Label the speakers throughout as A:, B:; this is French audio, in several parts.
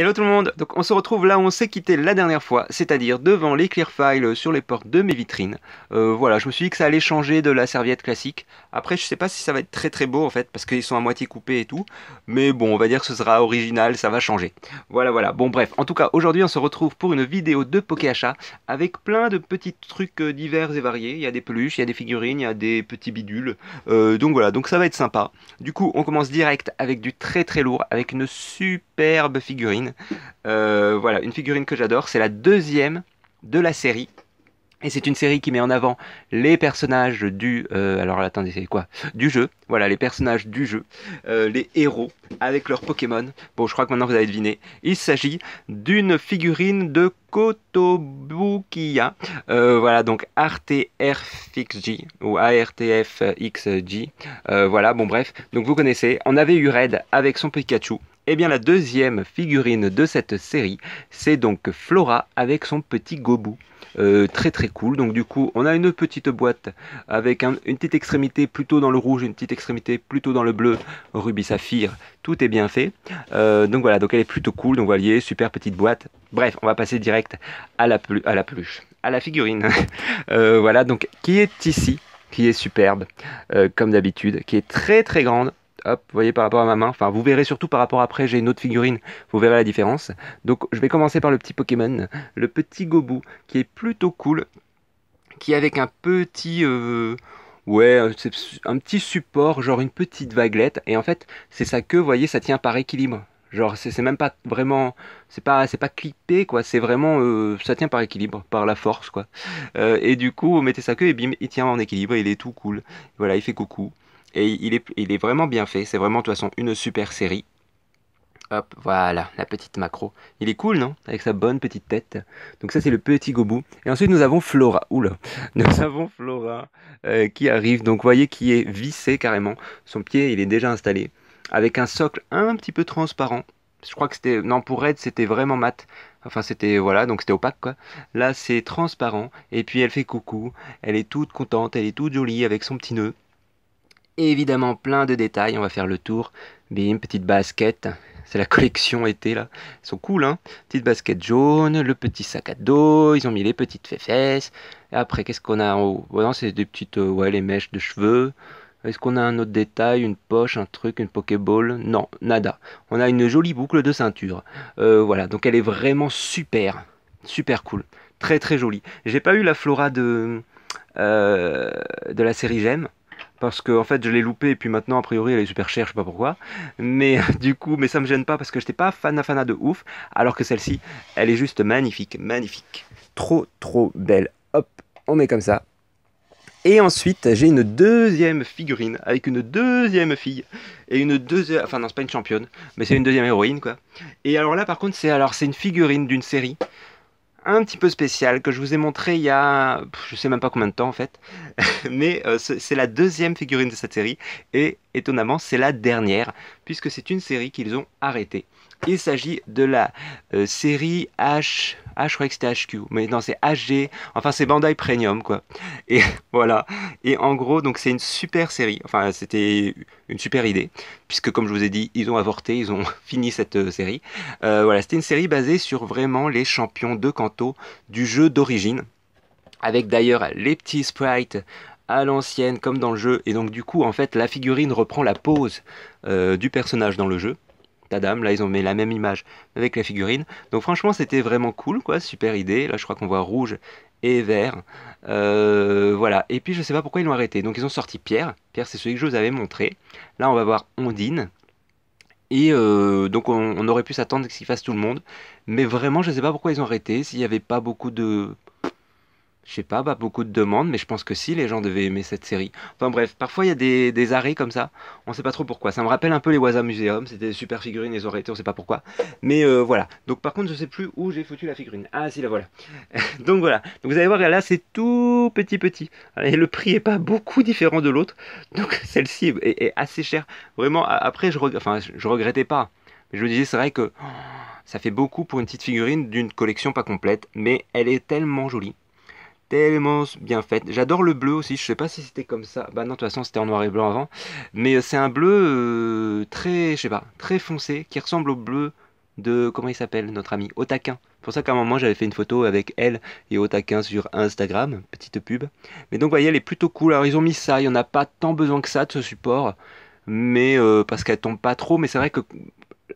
A: Hello tout le monde Donc on se retrouve là où on s'est quitté la dernière fois, c'est-à-dire devant les clear files sur les portes de mes vitrines. Euh, voilà, je me suis dit que ça allait changer de la serviette classique. Après je sais pas si ça va être très très beau en fait, parce qu'ils sont à moitié coupés et tout. Mais bon, on va dire que ce sera original, ça va changer. Voilà voilà, bon bref, en tout cas aujourd'hui on se retrouve pour une vidéo de Pokéachat avec plein de petits trucs euh, divers et variés. Il y a des peluches, il y a des figurines, il y a des petits bidules. Euh, donc voilà, donc ça va être sympa. Du coup on commence direct avec du très très lourd, avec une superbe figurine euh, voilà, une figurine que j'adore. C'est la deuxième de la série. Et c'est une série qui met en avant les personnages du... Euh, alors attendez, c'est quoi Du jeu. Voilà, les personnages du jeu. Euh, les héros avec leurs Pokémon. Bon, je crois que maintenant vous avez deviné. Il s'agit d'une figurine de Kotobukiya. voilà, donc ARTFXJ ou ARTFXJ. voilà, bon bref. Donc vous connaissez, on avait eu Red avec son Pikachu. Et eh bien la deuxième figurine de cette série, c'est donc Flora avec son petit gobou. Euh, très très cool. Donc du coup, on a une petite boîte avec une petite extrémité plutôt dans le rouge, une petite extrémité plutôt dans le bleu, rubis saphir, tout est bien fait. Euh, donc voilà, donc elle est plutôt cool. Donc voilà, super petite boîte. Bref, on va passer direct à la, à la peluche, à la figurine. Euh, voilà, donc qui est ici, qui est superbe, comme d'habitude, qui est très très grande hop, vous voyez par rapport à ma main, enfin vous verrez surtout par rapport après, j'ai une autre figurine, vous verrez la différence. Donc je vais commencer par le petit Pokémon, le petit Gobou, qui est plutôt cool, qui avec un petit... Euh, ouais, un petit support, genre une petite vaguelette, et en fait c'est sa queue, vous voyez, ça tient par équilibre. Genre c'est même pas vraiment, c'est pas c'est pas clippé quoi, c'est vraiment euh, ça tient par équilibre, par la force quoi. Euh, et du coup, vous mettez sa queue et bim, il tient en équilibre, il est tout cool. Voilà, il fait coucou. Et il est, il est vraiment bien fait. C'est vraiment, de toute façon, une super série. Hop, voilà, la petite macro. Il est cool, non Avec sa bonne petite tête. Donc ça, c'est le petit gobou. Et ensuite, nous avons Flora. Oula Nous avons Flora euh, qui arrive. Donc, vous voyez, qui est vissé carrément. Son pied, il est déjà installé. Avec un socle un petit peu transparent. Je crois que c'était... Non, pour Red, c'était vraiment mat. Enfin, c'était... Voilà, donc c'était opaque, quoi. Là, c'est transparent. Et puis, elle fait coucou. Elle est toute contente. Elle est toute jolie avec son petit nœud évidemment plein de détails. On va faire le tour. Bim, petite basket. C'est la collection été là. Ils sont cool, hein. Petite basket jaune, le petit sac à dos. Ils ont mis les petites fesses. Et après, qu'est-ce qu'on a en haut c'est des petites, euh, ouais, les mèches de cheveux. Est-ce qu'on a un autre détail, une poche, un truc, une Pokéball Non, nada. On a une jolie boucle de ceinture. Euh, voilà, donc elle est vraiment super, super cool, très très jolie. J'ai pas eu la flora de euh, de la série J'aime parce que en fait je l'ai loupé et puis maintenant a priori elle est super chère je sais pas pourquoi mais euh, du coup mais ça me gêne pas parce que j'étais pas fan fana de ouf alors que celle-ci elle est juste magnifique magnifique trop trop belle hop on met comme ça et ensuite j'ai une deuxième figurine avec une deuxième fille et une deuxième enfin non c'est pas une championne mais c'est une deuxième héroïne quoi et alors là par contre c'est alors c'est une figurine d'une série un petit peu spécial que je vous ai montré il y a je sais même pas combien de temps en fait mais euh, c'est la deuxième figurine de cette série et étonnamment c'est la dernière puisque c'est une série qu'ils ont arrêtée. Il s'agit de la euh, série H. H, que c'était HQ, mais non, c'est HG. Enfin, c'est Bandai Premium, quoi. Et voilà. Et en gros, donc c'est une super série. Enfin, c'était une super idée, puisque comme je vous ai dit, ils ont avorté, ils ont fini cette euh, série. Euh, voilà, c'était une série basée sur vraiment les champions de Kanto du jeu d'origine avec d'ailleurs les petits sprites à l'ancienne comme dans le jeu. Et donc du coup, en fait, la figurine reprend la pose euh, du personnage dans le jeu. Tadam, là ils ont mis la même image avec la figurine. Donc franchement, c'était vraiment cool, quoi, super idée. Là, je crois qu'on voit rouge et vert. Euh, voilà. Et puis je sais pas pourquoi ils l'ont arrêté. Donc ils ont sorti Pierre. Pierre, c'est celui que je vous avais montré. Là, on va voir Ondine. Et euh, donc on, aurait pu s'attendre à ce qu'il fasse tout le monde. Mais vraiment, je ne sais pas pourquoi ils ont arrêté, s'il n'y avait pas beaucoup de je sais pas, beaucoup de demandes, mais je pense que si, les gens devaient aimer cette série. Enfin bref, parfois il y a des, arrêts comme ça, on sait pas trop pourquoi. Ça me rappelle un peu les Waza Museum, c'était des super figurines, ils auraient c'est on sait pas pourquoi. Mais euh, voilà, donc par contre je sais plus où j'ai foutu la figurine. Ah si, la voilà. donc voilà, donc, vous allez voir, là c'est tout petit petit. Et le prix est pas beaucoup différent de l'autre, donc celle-ci est, assez chère. Vraiment, après je, enfin, je regrettais pas, mais je me disais c'est vrai que... Oh, ça fait beaucoup pour une petite figurine d'une collection pas complète, mais elle est tellement jolie tellement bien faite. J'adore le bleu aussi, je sais pas si c'était comme ça. Bah non, de toute façon, c'était en noir et blanc avant. Mais euh, c'est un bleu euh, très, je sais pas, très foncé qui ressemble au bleu de comment il s'appelle notre ami Otaquin. C'est pour ça qu'à un moment j'avais fait une photo avec elle et Otaquin sur Instagram, petite pub. Mais donc vous voyez, elle est plutôt cool. Alors ils ont mis ça, il n'y en a pas tant besoin que ça de ce support. Mais euh, parce qu'elle tombe pas trop, mais c'est vrai que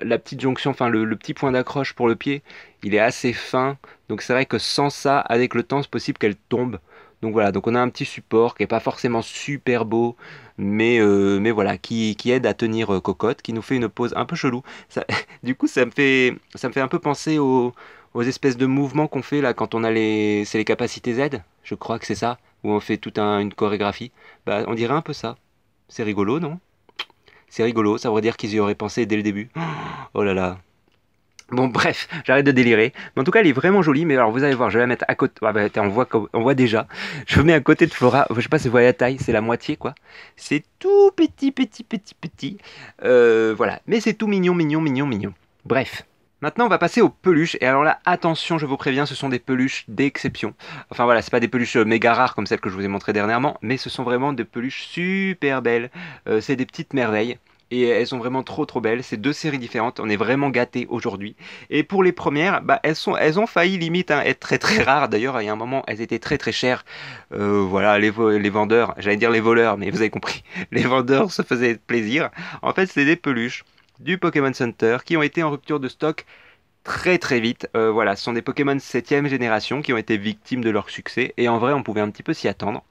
A: la petite jonction, enfin le, petit point d'accroche pour le pied, il est assez fin. Donc c'est vrai que sans ça, avec le temps, c'est possible qu'elle tombe. Donc voilà, donc on a un petit support qui n'est pas forcément super beau, mais, euh, mais voilà, qui, qui, aide à tenir euh, cocotte, qui nous fait une pose un peu chelou. Ça, du coup, ça me fait, ça me fait un peu penser aux, espèces de mouvements qu'on fait là quand on a les, les capacités Z, je crois que c'est ça, où on fait toute un, une chorégraphie. Bah, on dirait un peu ça. C'est rigolo, non c'est rigolo, ça veut dire qu'ils y auraient pensé dès le début. Oh là là. Bon, bref, j'arrête de délirer. Mais en tout cas, elle est vraiment jolie. Mais alors, vous allez voir, je vais la mettre à côté. Ah, bah, on, voit, voit déjà. Je mets à côté de Flora. Je sais pas si vous voyez la taille, c'est la moitié, quoi. C'est tout petit, petit, petit, petit. Euh, voilà. Mais c'est tout mignon, mignon, mignon, mignon. Bref. Maintenant, on va passer aux peluches. Et alors là, attention, je vous préviens, ce sont des peluches d'exception. Enfin voilà, c'est pas des peluches euh, méga rares comme celles que je vous ai montrées dernièrement, mais ce sont vraiment des peluches super belles. Euh, c'est des petites merveilles. Et elles sont vraiment trop trop belles. C'est deux séries différentes. On est vraiment gâtés aujourd'hui. Et pour les premières, bah, elles, sont, elles ont failli limite hein, être très très rares. D'ailleurs, il y a un moment, elles étaient très très chères. Euh, voilà, les, les vendeurs, j'allais dire les voleurs, mais vous avez compris. Les vendeurs se faisaient plaisir. En fait, c'est des peluches du Pokémon Center qui ont été en rupture de stock très très vite. Euh, voilà, ce sont des Pokémon 7ème génération qui ont été victimes de leur succès et en vrai on pouvait un petit peu s'y attendre.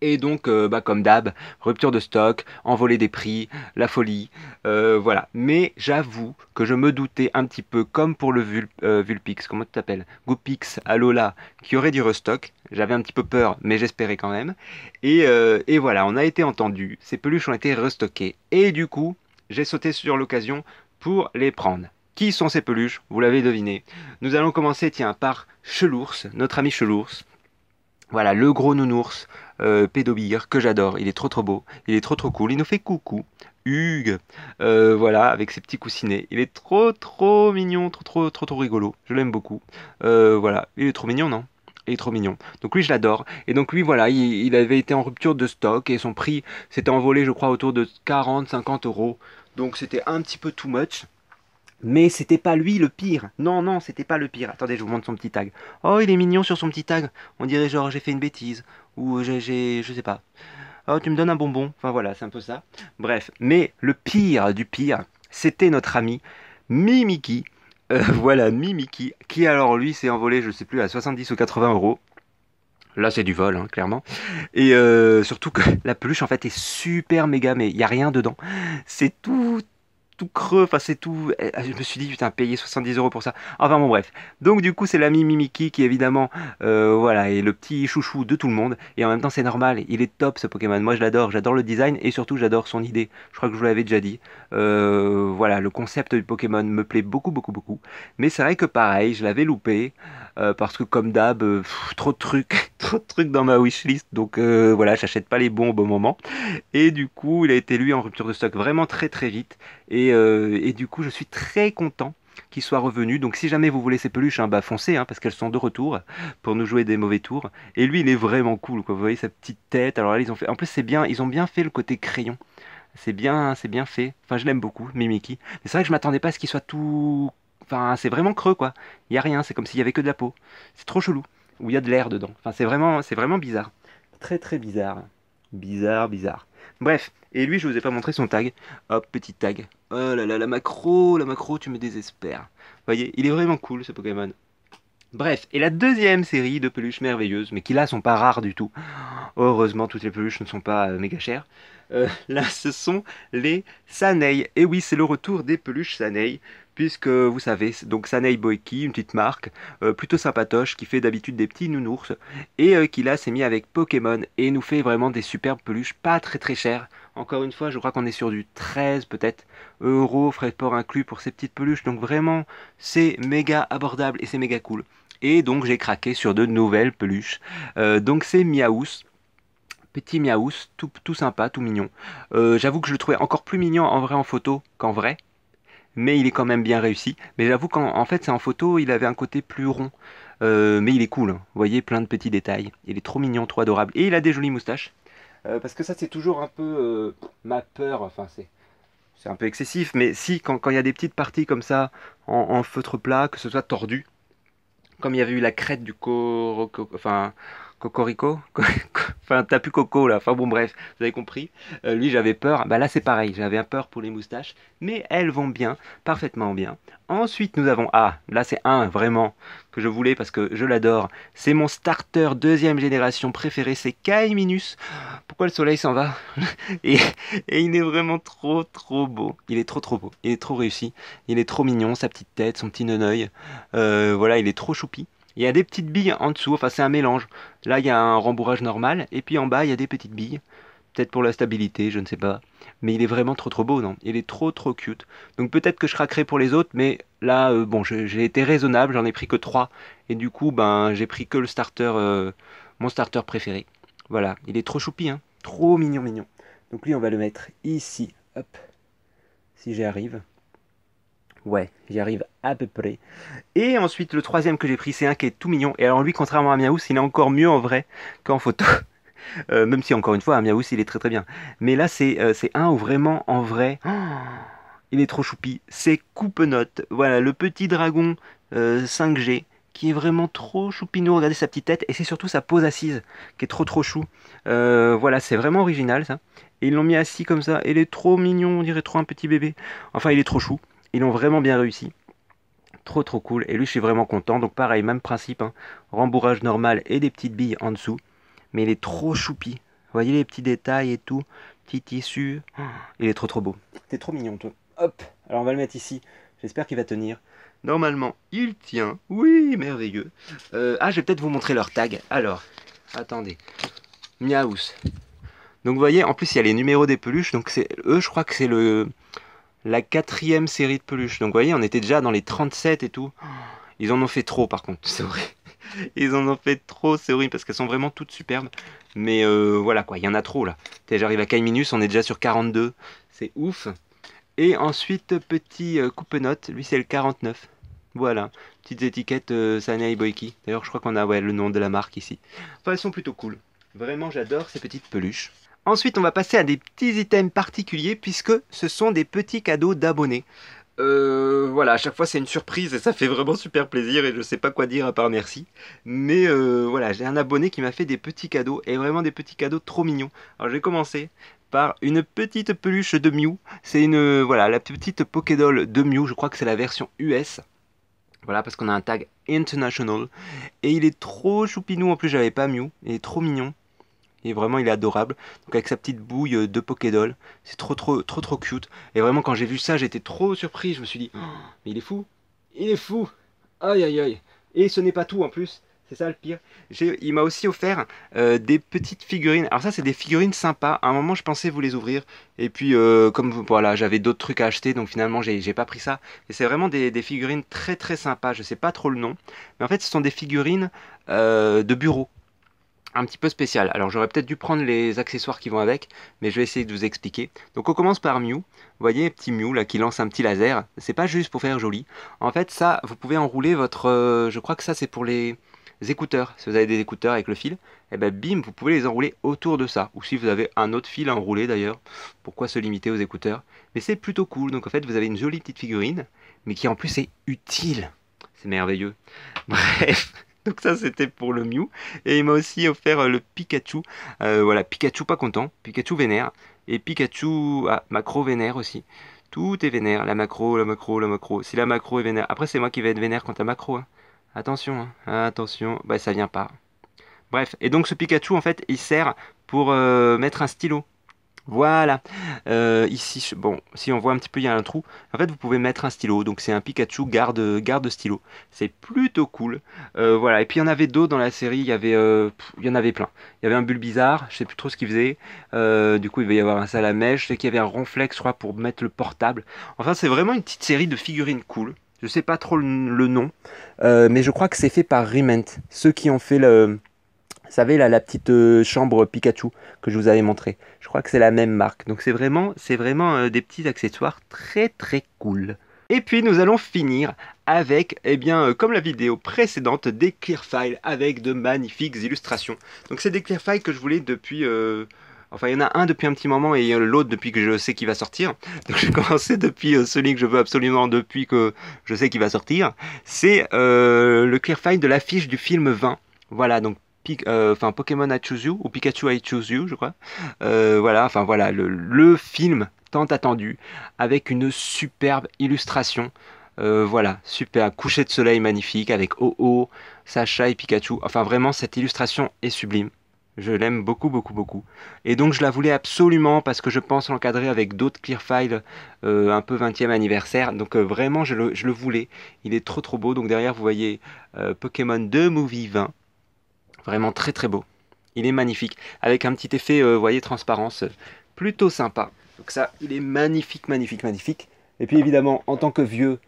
A: Et donc, euh, bah, comme d'hab, rupture de stock, envolée des prix, la folie, euh, voilà. Mais j'avoue que je me doutais un petit peu, comme pour le Vulpix, comment tu t'appelles Alola, qui aurait du restock. J'avais un petit peu peur, mais j'espérais quand même. Et, et voilà, on a été entendu, ces peluches ont été restockées. Et du coup, j'ai sauté sur l'occasion pour les prendre. Qui sont ces peluches Vous l'avez deviné. Nous allons commencer, tiens, par Chelours, notre ami Chelours. Voilà, le gros nounours euh, pédobire que j'adore. Il est trop trop beau, il est trop trop cool, il nous fait coucou. Hugues, euh, voilà, avec ses petits coussinets. Il est trop trop mignon, trop trop trop trop rigolo. Je l'aime beaucoup. Euh, voilà, il est trop mignon, non il est trop mignon. Donc lui, je l'adore. Et donc lui, voilà, il, avait été en rupture de stock et son prix s'était envolé, je crois, autour de 40-50 euros. Donc c'était un petit peu too much. Mais c'était pas lui le pire. Non, non, c'était pas le pire. Attendez, je vous montre son petit tag. Oh, il est mignon sur son petit tag. On dirait genre j'ai fait une bêtise. Ou euh, j'ai, je sais pas. Oh, tu me donnes un bonbon. Enfin voilà, c'est un peu ça. Bref, mais le pire du pire, c'était notre ami Mimiki euh, voilà, Mimiki, qui alors lui s'est envolé, je sais plus, à 70 ou 80 euros. Là, c'est du vol, hein, clairement. Et euh, surtout que la peluche, en fait, est super méga, mais il n'y a rien dedans. C'est tout tout creux, enfin c'est tout. Eh, ah, je me suis dit, putain, payer 70 euros pour ça. Enfin bon, bref. Donc, du coup, c'est l'ami Mimiki qui, évidemment, euh, voilà, et le petit chouchou de tout le monde. Et en même temps, c'est normal, il est top ce Pokémon. Moi, je l'adore, j'adore le design et surtout, j'adore son idée. Je crois que je vous l'avais déjà dit. Euh, voilà, le concept du Pokémon me plaît beaucoup, beaucoup, beaucoup. Mais c'est vrai que pareil, je l'avais loupé. Euh, parce que comme d'hab, euh, trop de trucs, trop de trucs dans ma wishlist, donc euh, voilà, j'achète pas les bons au bon moment. Et du coup, il a été lui en rupture de stock vraiment très très vite, et, du coup, je suis très content qu'il soit revenu. Donc si jamais vous voulez ces peluches, hein, bah foncez, hein, parce qu'elles sont de retour pour nous jouer des mauvais tours. Et lui, il est vraiment cool, Vous voyez sa petite tête. Alors là, ils ont fait. En plus, c'est bien. Ils ont bien fait le côté crayon. C'est bien, c'est bien fait. Enfin, je l'aime beaucoup, Mimiki. Mais c'est vrai que je m'attendais pas à ce qu'il soit tout Enfin, c'est vraiment creux, quoi. Il y a rien, c'est comme s'il y avait que de la peau. C'est trop chelou. Ou il y a de l'air dedans. Enfin, c'est vraiment, c'est vraiment bizarre. Très, très bizarre. Bizarre, bizarre. Bref, et lui, je vous ai pas montré son tag. Hop, petit tag. Oh là là, la macro, la macro, tu me désespères. Vous voyez, il est vraiment cool ce Pokémon. Bref, et la deuxième série de peluches merveilleuses, mais qui là sont pas rares du tout. Heureusement, toutes les peluches ne sont pas euh, méga chères. Euh, là, ce sont les Sanei. Et oui, c'est le retour des peluches Sanei puisque vous savez, donc Sanei Boeki, une petite marque euh, plutôt sympatoche qui fait d'habitude des petits nounours et euh, qui là s'est mis avec Pokémon et nous fait vraiment des superbes peluches pas très très chères. Encore une fois, je crois qu'on est sur du 13 peut-être euros, frais de port inclus pour ces petites peluches. Donc vraiment, c'est méga abordable et c'est méga cool. Et donc j'ai craqué sur de nouvelles peluches. Euh, donc c'est Miaous petit miaous, tout, tout, sympa, tout mignon. J'avoue que je le trouvais encore plus mignon en vrai en photo qu'en vrai, mais il est quand même bien réussi. Mais j'avoue qu'en fait, c'est en photo, il avait un côté plus rond. Euh, mais il est cool, hein. vous voyez, plein de petits détails. Il est trop mignon, trop adorable. Et il a des jolies moustaches. Euh, parce que ça, c'est toujours un peu euh, ma peur. Enfin, c'est un peu excessif, mais si, quand il y a des petites parties comme ça, en, en feutre plat, que ce soit tordu, comme il y avait eu la crête du corps, enfin, Cocorico Enfin, t'as plus Coco là. Enfin bon, bref, vous avez compris. Euh, lui, j'avais peur. Bah là, c'est pareil. J'avais un peur pour les moustaches. Mais elles vont bien, parfaitement bien. Ensuite, nous avons ah, Là, c'est un vraiment que je voulais parce que je l'adore. C'est mon starter deuxième génération préféré. C'est Kaiminus, Pourquoi le soleil s'en va et, il est vraiment trop, trop beau. Il est trop, trop beau. Il est trop réussi. Il est trop mignon. Sa petite tête, son petit neneuil. Euh, voilà, il est trop choupi. Il y a des petites billes en dessous, enfin c'est un mélange. Là, il y a un rembourrage normal, et puis en bas, il y a des petites billes. Peut-être pour la stabilité, je ne sais pas. Mais il est vraiment trop trop beau, non Il est trop trop cute. Donc peut-être que je craquerai pour les autres, mais là, euh, bon, j'ai été raisonnable, j'en ai pris que 3. Et du coup, ben, j'ai pris que le starter, euh, mon starter préféré. Voilà, il est trop choupi, hein Trop mignon, mignon. Donc lui, on va le mettre ici, hop, si j'y arrive. Ouais, j'y arrive à peu près. Et ensuite, le troisième que j'ai pris, c'est un qui est tout mignon. Et alors, lui, contrairement à Miaouss, il est encore mieux en vrai qu'en photo. Euh, même si, encore une fois, à il est très très bien. Mais là, c'est euh, un où vraiment, en vrai, il est trop choupi. C'est coupe Voilà, le petit dragon 5G euh, qui est vraiment trop choupinou. Regardez sa petite tête et c'est surtout sa pose assise qui est trop trop chou. voilà, c'est vraiment original ça. Et ils l'ont mis assis comme ça. Et il est trop mignon, on dirait trop un petit bébé. Enfin, il est trop chou. Ils l'ont vraiment bien réussi. Trop trop cool. Et lui, je suis vraiment content. Donc pareil, même principe. Hein. Rembourrage normal et des petites billes en dessous. Mais il est trop choupi. Vous voyez les petits détails et tout. Petit tissu. Oh, il est trop trop beau. T'es trop mignon toi. Hop. Alors on va le mettre ici. J'espère qu'il va tenir. Normalement, il tient. Oui, merveilleux. Euh, ah, je vais peut-être vous montrer leur tag. Alors, attendez. Miaous. Donc vous voyez, en plus il y a les numéros des peluches. Donc c'est eux, je crois que c'est le la quatrième série de peluches. Donc vous voyez, on était déjà dans les 37 et tout. Ils en ont fait trop par contre, c'est vrai. Ils en ont fait trop, c'est horrible, parce qu'elles sont vraiment toutes superbes. Mais euh, voilà quoi, il y en a trop là. J'arrive à Kaiminus, on est déjà sur 42. C'est ouf. Et ensuite, petit euh, coupe-note, lui c'est le 49. Voilà, petites étiquettes euh, Sanai D'ailleurs, je crois qu'on a ouais, le nom de la marque ici. Enfin, elles sont plutôt cool. Vraiment, j'adore ces petites peluches. Ensuite, on va passer à des petits items particuliers puisque ce sont des petits cadeaux d'abonnés. Euh, voilà, à chaque fois c'est une surprise et ça fait vraiment super plaisir et je sais pas quoi dire à part merci. Mais euh, voilà, j'ai un abonné qui m'a fait des petits cadeaux et vraiment des petits cadeaux trop mignons. Alors je vais commencer par une petite peluche de Mew. C'est une voilà la petite Pokédoll de Mew. Je crois que c'est la version US. Voilà, parce qu'on a un tag international. Et il est trop choupinou. En plus, j'avais pas Mew. Il est trop mignon. Et vraiment, il est adorable. Donc avec sa petite bouille euh, de Pokédoll, c'est trop, trop, trop, trop cute. Et vraiment, quand j'ai vu ça, j'étais trop surpris. Je me suis dit, oh, mais il est fou, il est fou. Aïe, aïe, aïe. Et ce n'est pas tout en plus. C'est ça le pire. Il m'a aussi offert euh, des petites figurines. Alors ça, c'est des figurines sympas. À un moment, je pensais vous les ouvrir. Et puis, euh, comme voilà, j'avais d'autres trucs à acheter, donc finalement, j'ai pas pris ça. Et c'est vraiment des, figurines très très sympas. Je sais pas trop le nom, mais en fait, ce sont des figurines de bureau un petit peu spécial. Alors j'aurais peut-être dû prendre les accessoires qui vont avec, mais je vais essayer de vous expliquer. Donc on commence par Mew. Vous voyez, petit Mew là qui lance un petit laser. C'est pas juste pour faire joli. En fait, ça, vous pouvez enrouler votre... Euh, je crois que ça c'est pour les écouteurs. Si vous avez des écouteurs avec le fil, et eh ben bim, vous pouvez les enrouler autour de ça. Ou si vous avez un autre fil à enrouler d'ailleurs, pourquoi se limiter aux écouteurs Mais c'est plutôt cool. Donc en fait, vous avez une jolie petite figurine, mais qui en plus est utile. C'est merveilleux. Bref. Donc ça c'était pour le Mew. Et il m'a aussi offert euh, le Pikachu. Euh, voilà, Pikachu pas content, Pikachu vénère. Et Pikachu, ah, macro vénère aussi. Tout est vénère, la macro, la macro, la macro. Si la macro est vénère, après c'est moi qui vais être vénère quand à macro. Hein. Attention, hein. attention, bah ça vient pas. Bref, et donc ce Pikachu en fait il sert pour euh, mettre un stylo. Voilà. Euh, ici, bon, si on voit un petit peu, il y a un trou. En fait, vous pouvez mettre un stylo. Donc, c'est un Pikachu garde, garde stylo. C'est plutôt cool. Euh, voilà. Et puis, il y en avait d'autres dans la série. Il y, avait, euh, il y en avait plein. Il y avait un bulle bizarre. Je sais plus trop ce qu'il faisait. du coup, il va y avoir un salamèche. Je sais qu'il y avait un ronflex, je crois, pour mettre le portable. Enfin, c'est vraiment une petite série de figurines cool. Je sais pas trop le, nom. mais je crois que c'est fait par Riment. Ceux qui ont fait le vous savez, là, la petite euh, chambre Pikachu que je vous avais montré. Je crois que c'est la même marque. Donc c'est vraiment, vraiment euh, des petits accessoires très très cool. Et puis nous allons finir avec, eh bien, euh, comme la vidéo précédente, des clear files avec de magnifiques illustrations. Donc c'est des clear files que je voulais depuis... Enfin, il y en a un depuis un petit moment et l'autre depuis que je sais qu'il va sortir. Donc, j'ai commencé depuis celui que je veux absolument depuis que je sais qu'il va sortir. C'est le clear file de l'affiche du film 20. Voilà, donc euh, enfin Pokémon I Choose You ou Pikachu I Choose You, je crois. Euh, voilà, enfin voilà, le, film tant attendu avec une superbe illustration. Euh, voilà, super, coucher de soleil magnifique avec OO, Sacha et Pikachu. Enfin vraiment, cette illustration est sublime. Je l'aime beaucoup, beaucoup, beaucoup. Et donc je la voulais absolument parce que je pense l'encadrer avec d'autres Clearfile un peu 20e anniversaire. Donc vraiment, je le, voulais. Il est trop, trop beau. Donc derrière, vous voyez Pokémon 2 Movie 20. Vraiment très très beau. Il est magnifique. Avec un petit effet, vous euh, voyez, transparence. Plutôt sympa. Donc ça, il est magnifique, magnifique, magnifique. Et puis évidemment, en tant que vieux,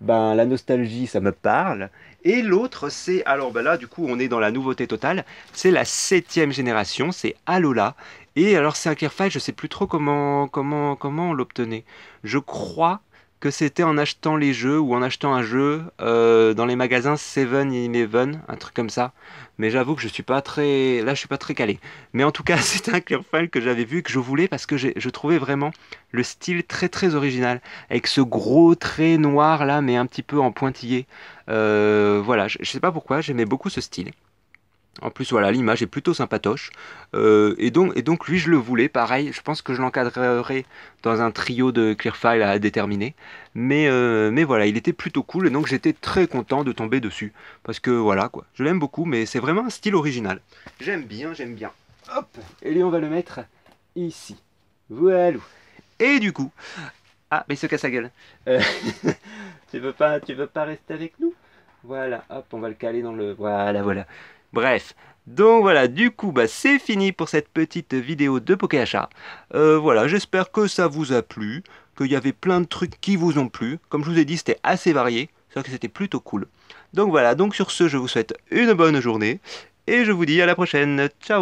A: ben, la nostalgie, ça me parle. Et l'autre, c'est, alors ben là, du coup, on est dans la nouveauté totale, c'est la septième génération, c'est Alola. Et alors, c'est un file, je sais plus trop comment, comment, comment on l'obtenait. Je crois que c'était en achetant les jeux ou en achetant un jeu euh, dans les magasins 7-Eleven, un truc comme ça. Mais j'avoue que je suis pas très, là je suis pas très calé. Mais en tout cas, c'était un Clearfile que j'avais vu que je voulais parce que je trouvais vraiment le style très très original, avec ce gros trait noir là, mais un petit peu en pointillé. Euh, voilà, je, je sais pas pourquoi, j'aimais beaucoup ce style. En plus, voilà, l'image est plutôt sympatoche. Euh, et, donc, et donc, lui, je le voulais. Pareil, je pense que je l'encadrerai dans un trio de Clearfile à déterminer. Mais, euh, mais voilà, il était plutôt cool. Et donc, j'étais très content de tomber dessus. Parce que voilà, quoi. Je l'aime beaucoup, mais c'est vraiment un style original. J'aime bien, j'aime bien. Hop Et lui, on va le mettre ici. Voilà. Et du coup... Ah, mais il se casse la gueule. Euh, tu, veux pas, tu veux pas rester avec nous Voilà, hop, on va le caler dans le... Voilà, voilà. Bref, donc voilà, du coup, bah, c'est fini pour cette petite vidéo de Pokéachat. Euh, voilà, j'espère que ça vous a plu, qu'il y avait plein de trucs qui vous ont plu. Comme je vous ai dit, c'était assez varié, c'est que c'était plutôt cool. Donc voilà, donc sur ce, je vous souhaite une bonne journée, et je vous dis à la prochaine. Ciao